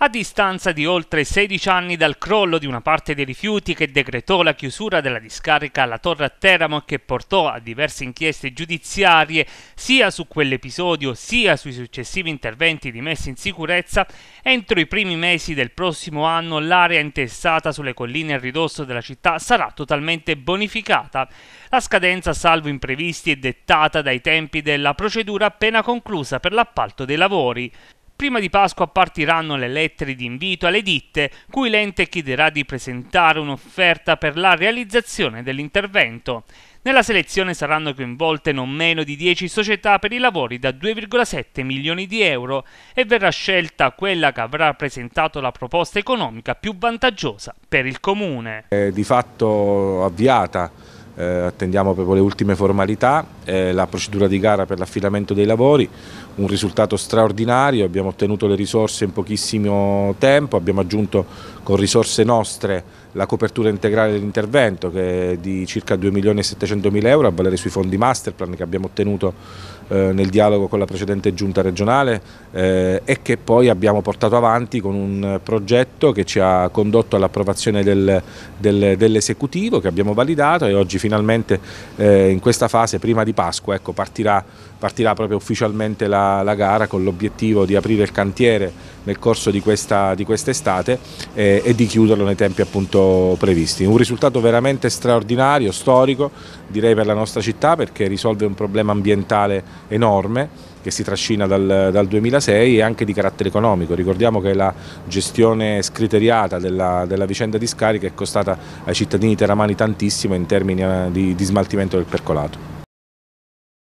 A distanza di oltre 16 anni dal crollo di una parte dei rifiuti che decretò la chiusura della discarica alla Torre a Teramo e che portò a diverse inchieste giudiziarie sia su quell'episodio sia sui successivi interventi di messa in sicurezza, entro i primi mesi del prossimo anno l'area intestata sulle colline a ridosso della città sarà totalmente bonificata. La scadenza, salvo imprevisti, è dettata dai tempi della procedura appena conclusa per l'appalto dei lavori. Prima di Pasqua partiranno le lettere di invito alle ditte cui l'ente chiederà di presentare un'offerta per la realizzazione dell'intervento. Nella selezione saranno coinvolte non meno di 10 società per i lavori da 2,7 milioni di euro e verrà scelta quella che avrà presentato la proposta economica più vantaggiosa per il Comune. È di fatto avviata eh, attendiamo proprio le ultime formalità, eh, la procedura di gara per l'affidamento dei lavori, un risultato straordinario, abbiamo ottenuto le risorse in pochissimo tempo, abbiamo aggiunto con risorse nostre la copertura integrale dell'intervento che è di circa 2 milioni e 700 mila euro a valere sui fondi masterplan che abbiamo ottenuto eh, nel dialogo con la precedente giunta regionale eh, e che poi abbiamo portato avanti con un progetto che ci ha condotto all'approvazione del, del, dell'esecutivo che abbiamo validato e oggi finalmente eh, in questa fase prima di Pasqua ecco, partirà, partirà, proprio ufficialmente la, la gara con l'obiettivo di aprire il cantiere nel corso di questa quest estate eh, e di chiuderlo nei tempi appunto previsti. Un risultato veramente straordinario, storico, direi per la nostra città perché risolve un problema ambientale enorme che si trascina dal, dal 2006 e anche di carattere economico. Ricordiamo che la gestione scriteriata della, della vicenda scarica è costata ai cittadini teramani tantissimo in termini eh, di, di smaltimento del percolato.